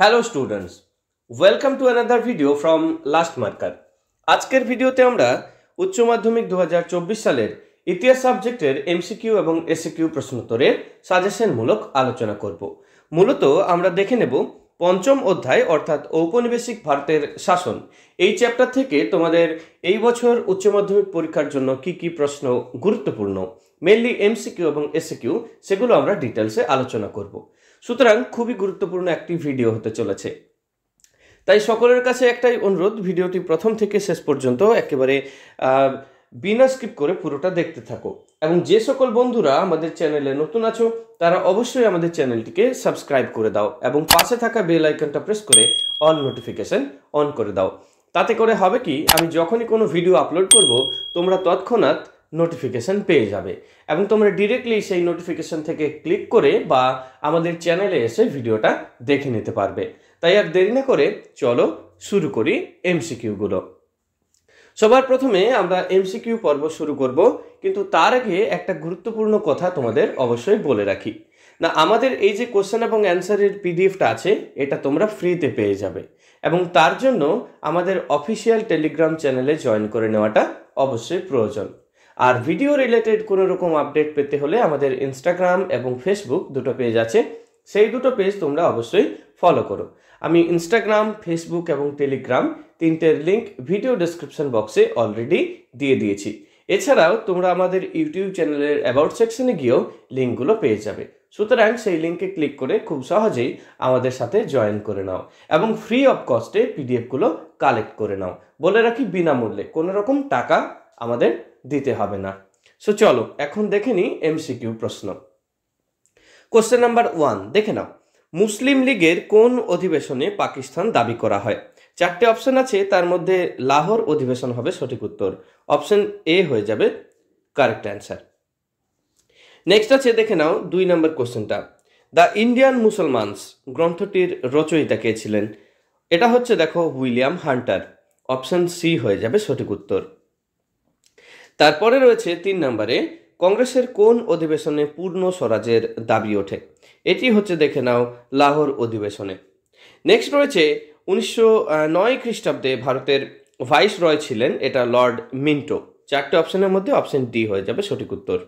hello students welcome to another video from last marker আজকের ভিডিওতে আমরা উচ্চ মাধ্যমিক দু সালের ইতিহাস সাবজেক্টের এমসিকিউ এবং এসিকিউ প্রশ্নোত্তরের সাজেশনমূলক আলোচনা করব মূলত আমরা দেখে নেব পঞ্চম অধ্যায় অর্থাৎ ঔপনিবেশিক ভারতের শাসন এই চ্যাপ্টার থেকে তোমাদের এই বছর উচ্চ মাধ্যমিক পরীক্ষার জন্য কি কি প্রশ্ন গুরুত্বপূর্ণ মেনলি এমসিকিউ এবং এসিকিউ সেগুলো আমরা ডিটেলসে আলোচনা করব সুতরাং খুবই গুরুত্বপূর্ণ একটি ভিডিও হতে চলেছে তাই সকলের কাছে একটাই অনুরোধ ভিডিওটি প্রথম থেকে শেষ পর্যন্ত একেবারে বিনা স্কিপ করে পুরোটা দেখতে থাকো এবং যে সকল বন্ধুরা আমাদের চ্যানেলে নতুন আছো তারা অবশ্যই আমাদের চ্যানেলটিকে সাবস্ক্রাইব করে দাও এবং পাশে থাকা বেল আইকনটা প্রেস করে অল নোটিফিকেশন অন করে দাও তাতে করে হবে কি আমি যখনই কোনো ভিডিও আপলোড করব তোমরা তৎক্ষণাৎ নোটিফিকেশান পেয়ে যাবে এবং তোমরা ডিরেক্টলি সেই নোটিফিকেশান থেকে ক্লিক করে বা আমাদের চ্যানেলে এসে ভিডিওটা দেখে নিতে পারবে তাই আর দেরি না করে চলো শুরু করি এমসিকিউগুলো সবার প্রথমে আমরা এমসিকিউ পর্ব শুরু করব কিন্তু তার আগে একটা গুরুত্বপূর্ণ কথা তোমাদের অবশ্যই বলে রাখি না আমাদের এই যে কোশ্চেন এবং অ্যান্সারের পিডিএফটা আছে এটা তোমরা ফ্রিতে পেয়ে যাবে এবং তার জন্য আমাদের অফিসিয়াল টেলিগ্রাম চ্যানেলে জয়েন করে নেওয়াটা অবশ্যই প্রয়োজন আর ভিডিও রিলেটেড কোনো রকম আপডেট পেতে হলে আমাদের ইনস্টাগ্রাম এবং ফেসবুক দুটো পেজ আছে সেই দুটো পেজ তোমরা অবশ্যই ফলো করো আমি ইনস্টাগ্রাম ফেসবুক এবং টেলিগ্রাম তিনটের লিঙ্ক ভিডিও ডিসক্রিপশন বক্সে অলরেডি দিয়ে দিয়েছি এছাড়াও তোমরা আমাদের ইউটিউব চ্যানেলের অ্যাবাউট সেকশনে গিয়েও লিঙ্কগুলো পেয়ে যাবে সুতরাং সেই লিঙ্কে ক্লিক করে খুব সহজেই আমাদের সাথে জয়েন করে নাও এবং ফ্রি অফ কস্টে পিডিএফগুলো কালেক্ট করে নাও বলে রাখি বিনামূল্যে কোনো রকম টাকা আমাদের দিতে হবে না সো চলো এখন দেখে নি এমসিকিউ প্রশ্ন কোশ্চেন নাম্বার ওয়ান দেখে নাও মুসলিম লীগের কোন অধিবেশনে পাকিস্তান দাবি করা হয় চারটে অপশন আছে তার মধ্যে লাহোর অধিবেশন হবে সঠিক উত্তর অপশন এ হয়ে যাবে কারেক্ট অ্যান্সার নেক্সট আছে দেখে নাও দুই নম্বর কোশ্চেনটা দ্য ইন্ডিয়ান মুসলমানস গ্রন্থটির রচয়িতা কে ছিলেন এটা হচ্ছে দেখো উইলিয়াম হান্টার অপশন সি হয়ে যাবে সঠিক উত্তর তারপরে রয়েছে তিন নম্বরে কংগ্রেসের কোন অধিবেশনে পূর্ণ স্বরাজের দাবি ওঠে এটি হচ্ছে দেখে নাও লাহোর অধিবেশনে নেক্সট রয়েছে উনিশশো নয় খ্রিস্টাব্দে ভারতের ভাইস রয় ছিলেন এটা লর্ড মিন্টো চারটে অপশনের মধ্যে অপশন ডি হয়ে যাবে সঠিক উত্তর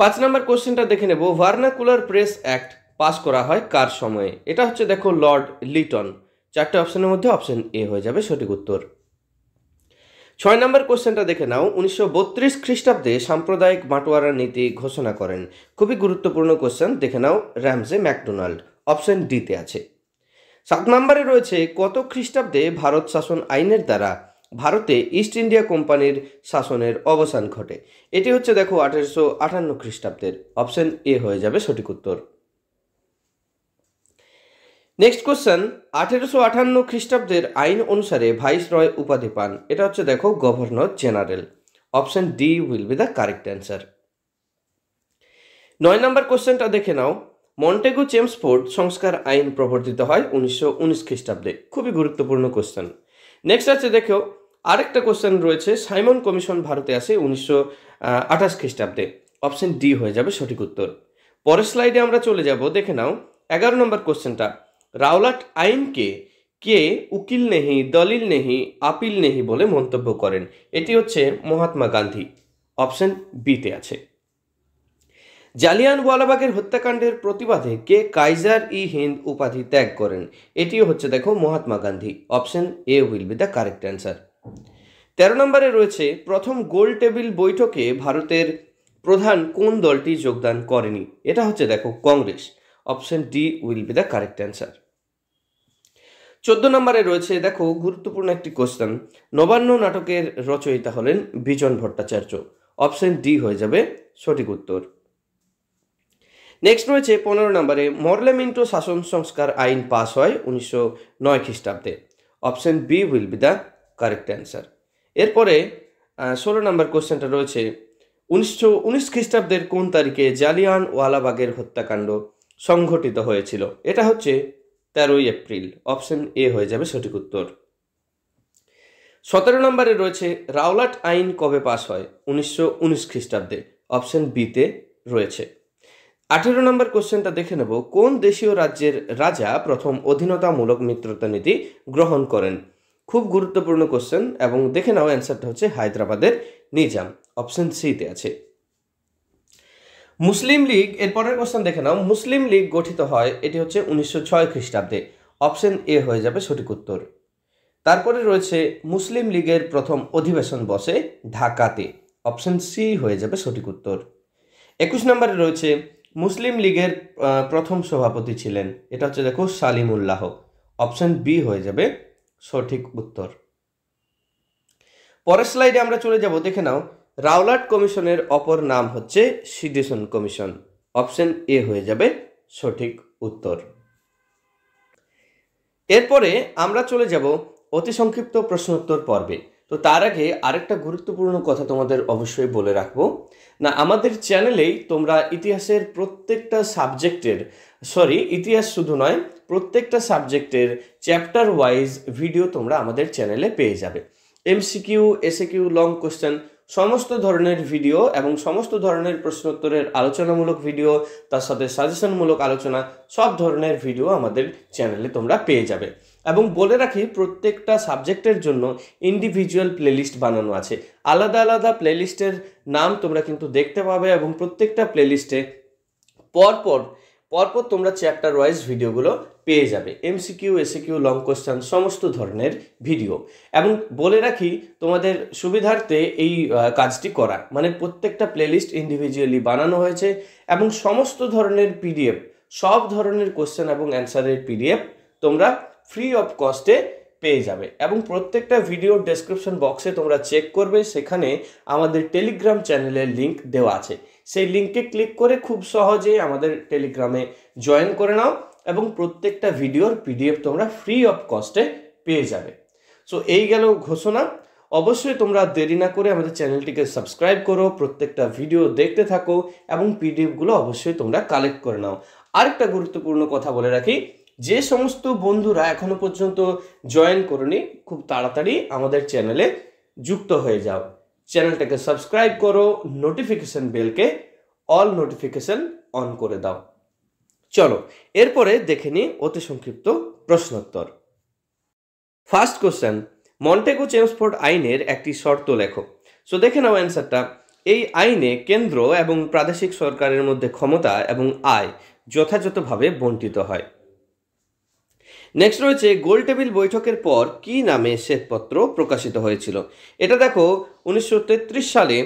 পাঁচ নম্বর কোশ্চেনটা দেখে নেব ভার্নাকুলার প্রেস অ্যাক্ট পাস করা হয় কার সময়ে এটা হচ্ছে দেখো লর্ড লিটন চারটে অপশনের মধ্যে অপশন এ হয়ে যাবে সঠিক উত্তর ছয় নম্বর কোশ্চেনটা দেখে নাও উনিশশো বত্রিশ খ্রিস্টাব্দে সাম্প্রদায়িক বাঁটোয়ারা নীতি ঘোষণা করেন খুবই গুরুত্বপূর্ণ কোশ্চেন দেখে নাও র্যামজে ম্যাকডোনাল্ড অপশন ডিতে আছে সাত নম্বরে রয়েছে কত খ্রিস্টাব্দে ভারত শাসন আইনের দ্বারা ভারতে ইস্ট ইন্ডিয়া কোম্পানির শাসনের অবসান ঘটে এটি হচ্ছে দেখো আঠেরোশো আটান্ন খ্রিস্টাব্দের অপশন এ হয়ে যাবে সঠিক উত্তর নেক্সট কোশ্চেন আঠেরোশো আঠান্ন খ্রিস্টাব্দের আইন অনুসারে ভাইস রয় উপাধি পান এটা হচ্ছে দেখো governor general option D will be the correct answer নয় নম্বর কোশ্চেনটা দেখে নাও মন্টেগু চেমসফোর্ড সংস্কার আইন প্রবর্তিত হয় উনিশশো উনিশ খ্রিস্টাব্দে খুবই গুরুত্বপূর্ণ কোশ্চেন নেক্সট আছে দেখো আরেকটা কোশ্চেন রয়েছে সাইমন কমিশন ভারতে আসে উনিশশো আঠাশ খ্রিস্টাব্দে অপশন ডি হয়ে যাবে সঠিক উত্তর পরের স্লাইডে আমরা চলে যাব দেখে নাও এগারো নম্বর কোশ্চেনটা রাওলাট আইনকে কে উকিল নেহি দলিল নেহি আপিল নেহি বলে মন্তব্য করেন এটি হচ্ছে মহাত্মা গান্ধী অপশন বিতে আছে জালিয়ান ওয়ালাবাগের হত্যাকাণ্ডের প্রতিবাদে কে কাইজার ই হিন্দ উপাধি ত্যাগ করেন এটিও হচ্ছে দেখো Mahatma Gandhi option A will be the correct answer তেরো নম্বরে রয়েছে প্রথম গোল টেবিল বৈঠকে ভারতের প্রধান কোন দলটি যোগদান করেনি এটা হচ্ছে দেখো Congress option D will be the correct answer চোদ্দ নম্বরে রয়েছে দেখো গুরুত্বপূর্ণ একটি কোশ্চেন নবান্ন নাটকের রচয়িতা হলেন বিজন ভট্টাচার্য অপশন ডি হয়ে যাবে সঠিক উত্তর নেক্সট রয়েছে পনেরো নম্বরে মরলামিন্টো শাসন সংস্কার আইন পাস হয় উনিশশো নয় খ্রিস্টাব্দে option B will be the correct answer এরপরে ষোলো নম্বর কোশ্চেনটা রয়েছে উনিশশো উনিশ খ্রিস্টাব্দের কোন তারিখে জালিয়ান ওয়ালাবাগের হত্যাকাণ্ড সংঘটিত হয়েছিল এটা হচ্ছে তেরোই এপ্রিল অপশন এ হয়ে যাবে সঠিক উত্তর সতেরো নম্বরে রয়েছে রাওলাট আইন কবে পাস হয় উনিশশো উনিশ খ্রিস্টাব্দে অপশন বিতে রয়েছে আঠেরো নম্বর কোশ্চেনটা দেখে নেব কোন দেশীয় রাজ্যের রাজা প্রথম অধীনতামূলক মিত্রতা নীতি গ্রহণ করেন খুব গুরুত্বপূর্ণ কোশ্চেন এবং দেখে নাও অ্যান্সারটা হচ্ছে হায়দ্রাবাদের নিজাম অপশন সিতে আছে মুসলিম লীগ এর পরের কোশ্চেন দেখে নাও মুসলিম লীগ গঠিত হয় এটি হচ্ছে উনিশশো ছয় খ্রিস্টাব্দে অপশন এ হয়ে যাবে সঠিক উত্তর তারপরে রয়েছে মুসলিম লীগের প্রথম অধিবেশন বসে ঢাকাতে অপশন সি হয়ে যাবে সঠিক উত্তর একুশ নম্বরে রয়েছে মুসলিম লীগের প্রথম সভাপতি ছিলেন এটা হচ্ছে দেখো সালিমুল্লাহ অপশন বি হয়ে যাবে সঠিক উত্তর পরের স্লাইডে আমরা চলে যাব দেখে নাও রাওলাট কমিশনের অপর নাম হচ্ছে সিডিসন কমিশন অপশন এ হয়ে যাবে সঠিক উত্তর এরপরে আমরা চলে যাব অতি সংক্ষিপ্ত প্রশ্নোত্তর পর্বে তো তার আগে আরেকটা গুরুত্বপূর্ণ কথা তোমাদের অবশ্যই বলে রাখবো না আমাদের চ্যানেলেই তোমরা ইতিহাসের প্রত্যেকটা সাবজেক্টের সরি ইতিহাস শুধু নয় প্রত্যেকটা সাবজেক্টের চ্যাপ্টার ওয়াইজ ভিডিও তোমরা আমাদের চ্যানেলে পেয়ে যাবে এমসিকিউ কিউ লং কোশ্চেন সমস্ত ধরনের ভিডিও এবং সমস্ত ধরনের প্রশ্নোত্তরের আলোচনামূলক ভিডিও তার সাথে সাজেশনমূলক আলোচনা সব ধরনের ভিডিও আমাদের চ্যানেলে তোমরা পেয়ে যাবে এবং বলে রাখি প্রত্যেকটা সাবজেক্টের জন্য ইন্ডিভিজুয়াল প্লেলিস্ট বানানো আছে আলাদা আলাদা প্লেলিস্টের নাম তোমরা কিন্তু দেখতে পাবে এবং প্রত্যেকটা প্লেলিস্টে পরপর পরপর তোমরা চ্যাপ্টার ওয়াইজ ভিডিওগুলো পেয়ে যাবে এমসিকিউ এসিকিউ লং কোয়েশ্চান সমস্ত ধরনের ভিডিও এবং বলে রাখি তোমাদের সুবিধার্থে এই কাজটি করা মানে প্রত্যেকটা প্লেলিস্ট ইন্ডিভিজুয়ালি বানানো হয়েছে এবং সমস্ত ধরনের পিডিএফ সব ধরনের কোশ্চেন এবং অ্যান্সারের পিডিএফ তোমরা ফ্রি অফ কস্টে পেয়ে যাবে এবং প্রত্যেকটা ভিডিও ডেসক্রিপশন বক্সে তোমরা চেক করবে সেখানে আমাদের টেলিগ্রাম চ্যানেলের লিঙ্ক দেওয়া আছে সেই লিঙ্কে ক্লিক করে খুব সহজে আমাদের টেলিগ্রামে জয়েন করে নাও এবং প্রত্যেকটা ভিডিওর পিডিএফ তোমরা ফ্রি অফ কস্টে পেয়ে যাবে সো এই গেল ঘোষণা অবশ্যই তোমরা দেরি না করে আমাদের চ্যানেলটিকে সাবস্ক্রাইব করো প্রত্যেকটা ভিডিও দেখতে থাকো এবং পিডিএফগুলো অবশ্যই তোমরা কালেক্ট করে নাও আরেকটা গুরুত্বপূর্ণ কথা বলে রাখি যে সমস্ত বন্ধুরা এখনও পর্যন্ত জয়েন করনি খুব তাড়াতাড়ি আমাদের চ্যানেলে যুক্ত হয়ে যাও চ্যানেলটাকে সাবস্ক্রাইব করো নোটিফিকেশন বেলকে অল নোটিফিকেশন অন করে দাও চলো এরপরে দেখে নিই অতি সংক্ষিপ্ত প্রশ্নোত্তর ফার্স্ট কোশ্চেন মন্টেগো চেমসফোর্ড আইনের একটি শর্ত লেখো সো দেখে নাও অ্যান্সারটা এই আইনে কেন্দ্র এবং প্রাদেশিক সরকারের মধ্যে ক্ষমতা এবং আয় যথাযথভাবে বন্টিত হয় নেক্সট রয়েছে গোলটেবিল বৈঠকের পর কি নামে শ্বেতপত্র প্রকাশিত হয়েছিল এটা দেখো উনিশশো সালে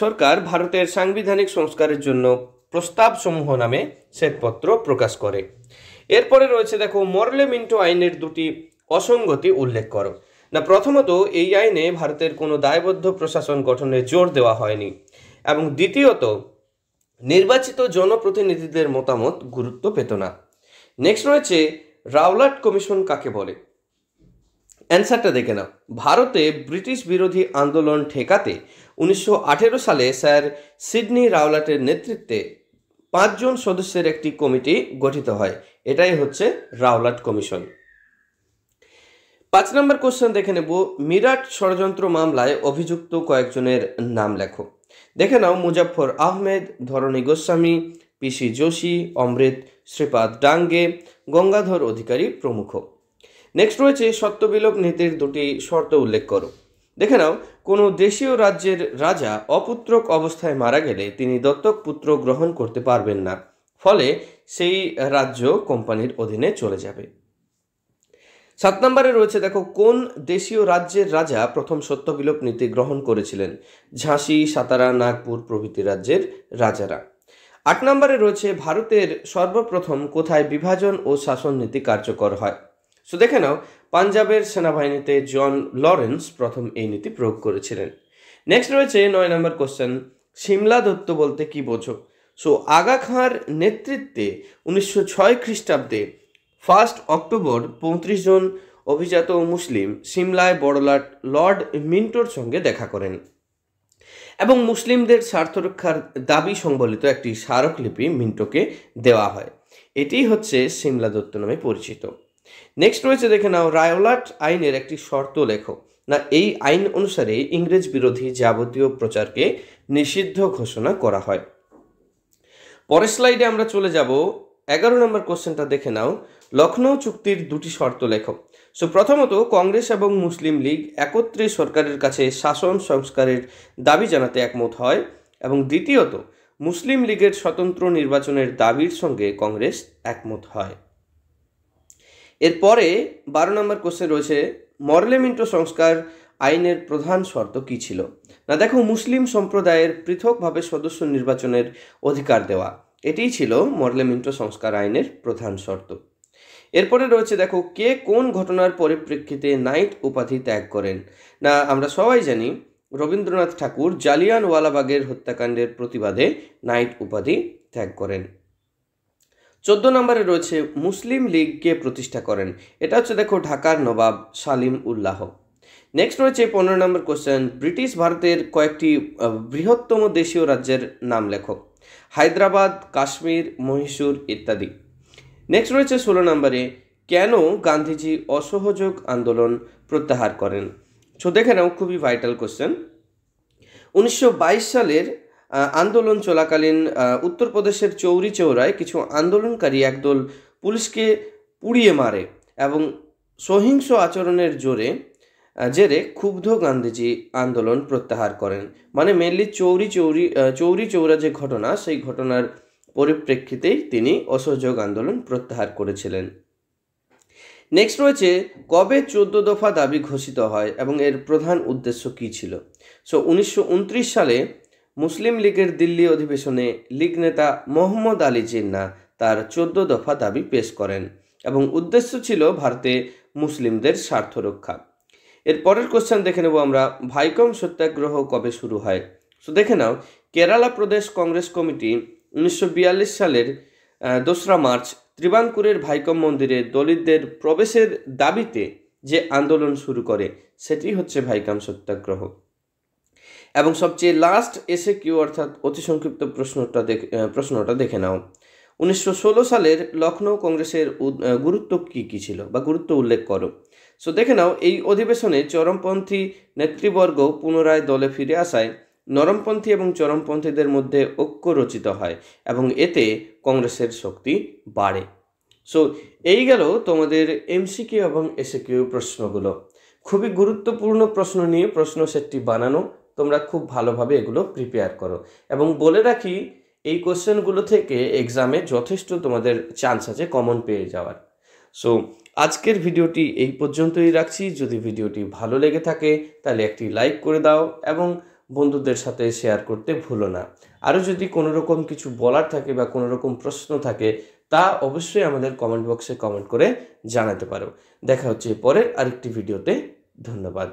সরকার ভারতের সাংবিধানিক সংস্কারের জন্য প্রস্তাবসমূহ নামে শ্বেতপত্র প্রকাশ করে এরপরে রয়েছে দেখো মরলে মিন্টো আইনের দুটি অসঙ্গতি উল্লেখ করো না প্রথমত এই আইনে ভারতের কোনো দায়বদ্ধ প্রশাসন গঠনে জোর দেওয়া হয়নি এবং দ্বিতীয়ত নির্বাচিত জনপ্রতিনিধিদের মতামত গুরুত্ব পেত না নেক্সট রয়েছে রাওলাট কমিশন কাকে বলে অ্যান্সারটা দেখে নাও ভারতে ব্রিটিশ বিরোধী আন্দোলন ঠেকাতে উনিশশো সালে স্যার সিডনি রাওলাটের নেতৃত্বে পাঁচজন সদস্যের একটি কমিটি গঠিত হয় এটাই হচ্ছে রাওলাট কমিশন পাঁচ নম্বর কোশ্চেন দেখে নেব মিরাট ষড়যন্ত্র মামলায় অভিযুক্ত কয়েকজনের নাম লেখো দেখে নাও মুজাফর আহমেদ ধরণী গোস্বামী পিসি যোশী অমৃত শ্রীপাদ ডাঙ্গে গঙ্গাধর অধিকারী প্রমুখ নেক্সট রয়েছে সত্যবিলোপ নীতির দুটি শর্ত উল্লেখ করো দেখে নাও কোনো দেশীয় রাজ্যের রাজা অপুত্রক অবস্থায় মারা গেলে তিনি দত্তক পুত্র গ্রহণ করতে পারবেন না ফলে সেই রাজ্য কোম্পানির অধীনে চলে যাবে সাত নম্বরে রয়েছে দেখো কোন দেশীয় রাজ্যের রাজা প্রথম সত্যবিলোপ নীতি গ্রহণ করেছিলেন ঝাঁসি সাতারা নাগপুর প্রভৃতি রাজ্যের রাজারা আট নম্বরে রয়েছে ভারতের সর্বপ্রথম কোথায় বিভাজন ও শাসন নীতি কার্যকর হয় সো দেখে নাও পাঞ্জাবের সেনাবাহিনীতে জন লরেন্স প্রথম এই নীতি প্রয়োগ করেছিলেন নেক্সট রয়েছে নয় নম্বর কোশ্চেন সিমলা দত্ত বলতে কি বোঝো সো আগা খাঁর নেতৃত্বে উনিশশো ছয় খ্রিস্টাব্দে ফার্স্ট অক্টোবর পঁয়ত্রিশ জন অভিজাত মুসলিম সিমলায় বড়লাট লর্ড মিন্টোর সঙ্গে দেখা করেন এবং মুসলিমদের স্বার্থ রক্ষার দাবি সংবলিত একটি স্মারকলিপি মিন্টোকে দেওয়া হয় এটি হচ্ছে সিমলা দত্ত নামে পরিচিত নেক্সট রয়েছে দেখে নাও রায়োলাট আইনের একটি শর্ত লেখো না এই আইন অনুসারে ইংরেজ বিরোধী যাবতীয় প্রচারকে নিষিদ্ধ ঘোষণা করা হয় পরের স্লাইডে আমরা চলে যাব এগারো নম্বর কোশ্চেনটা দেখে নাও লখনৌ চুক্তির দুটি শর্ত লেখো সো প্রথমত কংগ্রেস এবং মুসলিম লীগ একত্রে সরকারের কাছে শাসন সংস্কারের দাবি জানাতে একমত হয় এবং দ্বিতীয়ত মুসলিম লীগের স্বতন্ত্র নির্বাচনের দাবির সঙ্গে কংগ্রেস একমত হয় এরপরে বারো নম্বর কোশ্চেন রয়েছে মরলেমিন্টো সংস্কার আইনের প্রধান শর্ত কী ছিল না দেখো মুসলিম সম্প্রদায়ের পৃথকভাবে সদস্য নির্বাচনের অধিকার দেওয়া এটিই ছিল মরলেমিন্টো সংস্কার আইনের প্রধান শর্ত এরপরে রয়েছে দেখো কে কোন ঘটনার পরিপ্রেক্ষিতে নাইট উপাধি ত্যাগ করেন না আমরা সবাই জানি রবীন্দ্রনাথ ঠাকুর জালিয়ানওয়ালাবাগের হত্যাকাণ্ডের প্রতিবাদে নাইট উপাধি ত্যাগ করেন চোদ্দ নম্বরে রয়েছে মুসলিম লীগকে প্রতিষ্ঠা করেন এটা হচ্ছে দেখো ঢাকার নবাব সালিম উল্লাহ নেক্সট রয়েছে পনেরো নম্বর কোশ্চেন ব্রিটিশ ভারতের কয়েকটি বৃহত্তম দেশীয় রাজ্যের নাম লেখক হায়দ্রাবাদ কাশ্মীর মহীশূর ইত্যাদি নেক্সট রয়েছে ষোলো নম্বরে কেন গান্ধীজি অসহযোগ আন্দোলন প্রত্যাহার করেন সো দেখে নাও খুবই ভাইটাল কোশ্চেন উনিশশো সালের আন্দোলন চলাকালীন উত্তরপ্রদেশের চৌরি চৌরায় কিছু আন্দোলনকারী একদল পুলিশকে পুড়িয়ে মারে এবং সহিংস আচরণের জোরে জেরে ক্ষুব্ধ গান্ধীজি আন্দোলন প্রত্যাহার করেন মানে মেনলি চৌরি চৌরি চৌরি চৌরা যে ঘটনা সেই ঘটনার পরিপ্রেক্ষিতেই তিনি অসহযোগ আন্দোলন প্রত্যাহার করেছিলেন নেক্সট রয়েছে কবে চোদ্দ দফা দাবি ঘোষিত হয় এবং এর প্রধান উদ্দেশ্য কী ছিল সো উনিশশো সালে মুসলিম লীগের দিল্লি অধিবেশনে লীগ নেতা মোহাম্মদ আলী জিন্না তার চোদ্দ দফা দাবি পেশ করেন এবং উদ্দেশ্য ছিল ভারতে মুসলিমদের স্বার্থ রক্ষা এর পরের কোশ্চেন দেখে নেব আমরা ভাইকম সত্যাগ্রহ কবে শুরু হয় সো দেখে নাও কেরালা প্রদেশ কংগ্রেস কমিটি উনিশশো সালের দোসরা মার্চ ত্রিবাঙ্কুরের ভাইকম মন্দিরে দলিতদের প্রবেশের দাবিতে যে আন্দোলন শুরু করে সেটি হচ্ছে ভাইকাম সত্যাগ্রহ এবং সবচেয়ে লাস্ট এসে কিউ অর্থাৎ অতি সংক্ষিপ্ত প্রশ্নটা দেখে প্রশ্নটা দেখে নাও উনিশশো ষোলো সালের লখনৌ কংগ্রেসের গুরুত্ব কী কী ছিল বা গুরুত্ব উল্লেখ করো সো দেখে নাও এই অধিবেশনে চরমপন্থী নেতৃবর্গ পুনরায় দলে ফিরে আসায় নরমপন্থী এবং চরমপন্থীদের মধ্যে ঐক্য রচিত হয় এবং এতে কংগ্রেসের শক্তি বাড়ে সো এই গেল তোমাদের এমসিকিউ এবং কিউ প্রশ্নগুলো খুবই গুরুত্বপূর্ণ প্রশ্ন নিয়ে প্রশ্ন সেটটি বানানো তোমরা খুব ভালোভাবে এগুলো প্রিপেয়ার করো এবং বলে রাখি এই কোশ্চেনগুলো থেকে এক্সামে যথেষ্ট তোমাদের চান্স আছে কমন পেয়ে যাওয়ার সো আজকের ভিডিওটি এই পর্যন্তই রাখছি যদি ভিডিওটি ভালো লেগে থাকে তাহলে একটি লাইক করে দাও এবং বন্ধুদের সাথে শেয়ার করতে ভুলো না আরও যদি কোনো রকম কিছু বলার থাকে বা কোনো রকম প্রশ্ন থাকে তা অবশ্যই আমাদের কমেন্ট বক্সে কমেন্ট করে জানাতে পারো দেখা হচ্ছে পরের আরেকটি ভিডিওতে ধন্যবাদ